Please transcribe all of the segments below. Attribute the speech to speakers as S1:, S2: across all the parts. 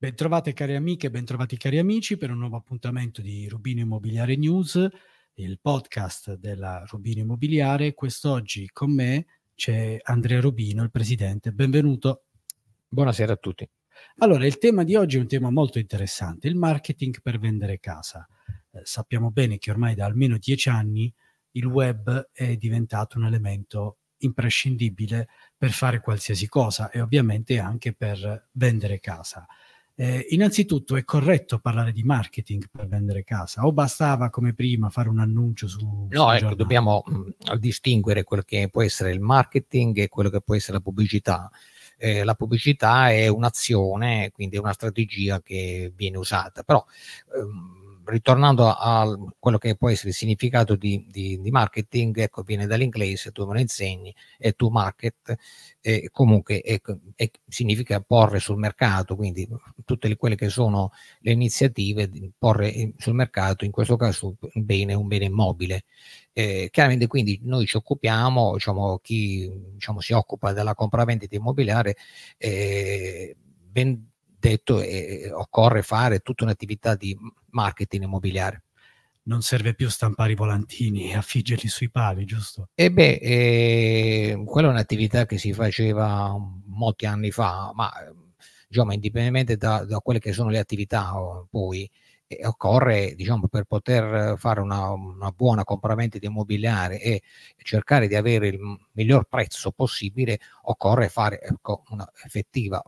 S1: Bentrovate cari amiche, bentrovati cari amici per un nuovo appuntamento di Rubino Immobiliare News, il podcast della Rubino Immobiliare. Quest'oggi con me c'è Andrea Rubino, il presidente. Benvenuto. Buonasera a tutti. Allora, il tema di oggi è un tema molto interessante, il marketing per vendere casa. Eh, sappiamo bene che ormai da almeno dieci anni il web è diventato un elemento imprescindibile per fare qualsiasi cosa e ovviamente anche per vendere casa. Eh, innanzitutto è corretto parlare di marketing per vendere casa o bastava come prima fare un annuncio su...
S2: No, ecco, dobbiamo mh, mm, distinguere quello che può essere il marketing e quello che può essere la pubblicità. Eh, la pubblicità è un'azione, quindi è una strategia che viene usata, però... Ehm, ritornando a quello che può essere il significato di, di, di marketing, ecco, viene dall'inglese, tu me lo insegni, e to market, e comunque è, è, significa porre sul mercato, quindi tutte le, quelle che sono le iniziative, di porre sul mercato, in questo caso un bene, un bene immobile. Eh, chiaramente quindi noi ci occupiamo, diciamo, chi diciamo, si occupa della compravendita immobiliare, eh, ben, detto eh, occorre fare tutta un'attività di marketing immobiliare. Non serve più
S1: stampare i volantini e affiggerli sui pali, giusto?
S2: E beh, eh, quella è un'attività che si faceva molti anni fa, ma insomma, indipendentemente da, da, quelle che sono le attività oh, poi e occorre diciamo, per poter fare una, una buona compravendita immobiliare e cercare di avere il miglior prezzo possibile, occorre fare ecco, un'effettiva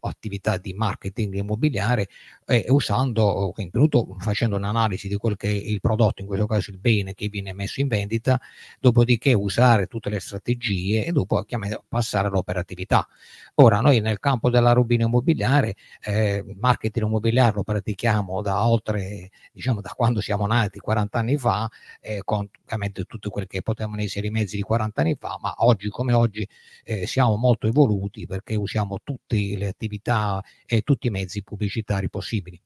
S2: attività di marketing immobiliare e usando, innanzitutto facendo un'analisi di quel che è il prodotto, in questo caso il bene che viene messo in vendita, dopodiché usare tutte le strategie e dopo chiamare, passare all'operatività. Ora noi nel campo della robina immobiliare, eh, marketing immobiliare lo pratichiamo da oltre oltre diciamo da quando siamo nati 40 anni fa eh, con ovviamente tutto quel che potevano essere i mezzi di 40 anni fa ma oggi come oggi eh, siamo molto evoluti perché usiamo tutte le attività e tutti i mezzi pubblicitari possibili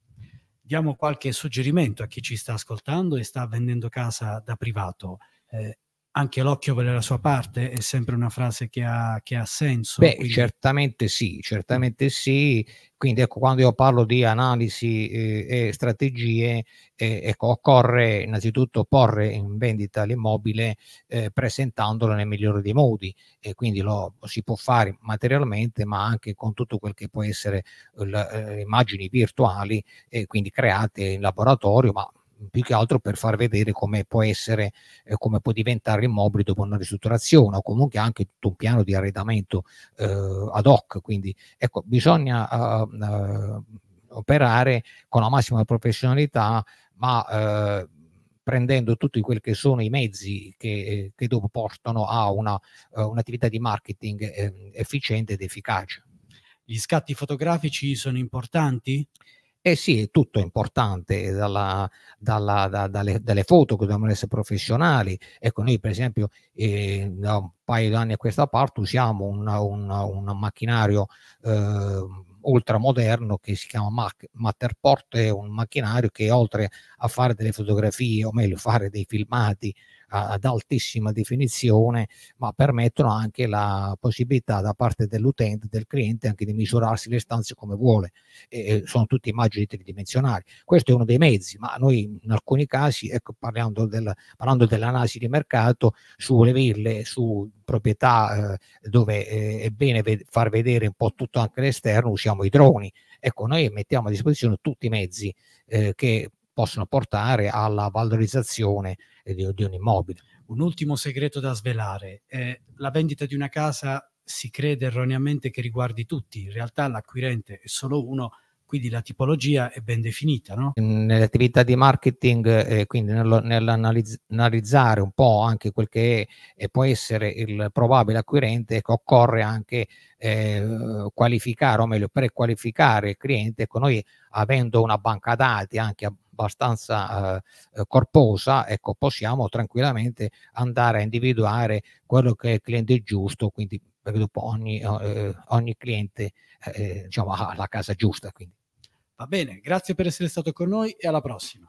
S1: diamo qualche suggerimento a chi ci sta ascoltando e sta vendendo casa da privato eh, anche l'occhio per la sua parte è sempre una frase che ha, che ha
S2: senso. Beh, quindi... certamente sì, certamente sì. Quindi ecco, quando io parlo di analisi eh, e strategie, eh, ecco, occorre innanzitutto porre in vendita l'immobile eh, presentandolo nel migliore dei modi e quindi lo si può fare materialmente, ma anche con tutto quel che può essere le eh, immagini virtuali, e quindi create in laboratorio, ma più che altro per far vedere come può essere, eh, come può diventare immobile dopo una ristrutturazione o comunque anche tutto un piano di arredamento eh, ad hoc. Quindi ecco, bisogna uh, operare con la massima professionalità, ma uh, prendendo tutti quelli che sono i mezzi che, che dopo portano a una, un'attività di marketing efficiente ed efficace. Gli scatti fotografici sono importanti? Eh sì, è tutto importante, eh, dalla, dalla, da, dalle, dalle, foto che dobbiamo essere professionali. Ecco, noi per esempio eh, da un paio d'anni a questa parte usiamo una, una, un macchinario eh, ultramoderno che si chiama Mac, Matterport, è un macchinario che oltre a fare delle fotografie, o meglio fare dei filmati ad altissima definizione, ma permettono anche la possibilità da parte dell'utente, del cliente, anche di misurarsi le stanze come vuole. E sono tutte immagini tridimensionali. Questo è uno dei mezzi, ma noi in alcuni casi, ecco, parlando, del, parlando dell'analisi di mercato, sulle ville, su proprietà eh, dove eh, è bene ve- far vedere un po' tutto anche l'esterno, usiamo i droni. Ecco, noi mettiamo a disposizione tutti i mezzi eh, che possono portare alla valorizzazione di, di un immobile.
S1: Un ultimo segreto da svelare, eh,
S2: la vendita di una casa
S1: si crede erroneamente che riguardi tutti, in realtà l'acquirente è solo uno quindi la tipologia è ben definita. No?
S2: Nelle di marketing, eh, quindi nell'analizzare un po' anche quel che è, può essere il probabile acquirente, ecco, occorre anche eh, qualificare, o meglio, per qualificare il cliente, ecco, noi avendo una banca dati anche abbastanza eh, eh, corposa, ecco, possiamo tranquillamente andare a individuare quello che è il cliente giusto, quindi ogni, eh, eh, ogni, cliente eh, diciamo, ha la casa giusta. Quindi. Va bene, grazie per essere stato con noi e alla prossima.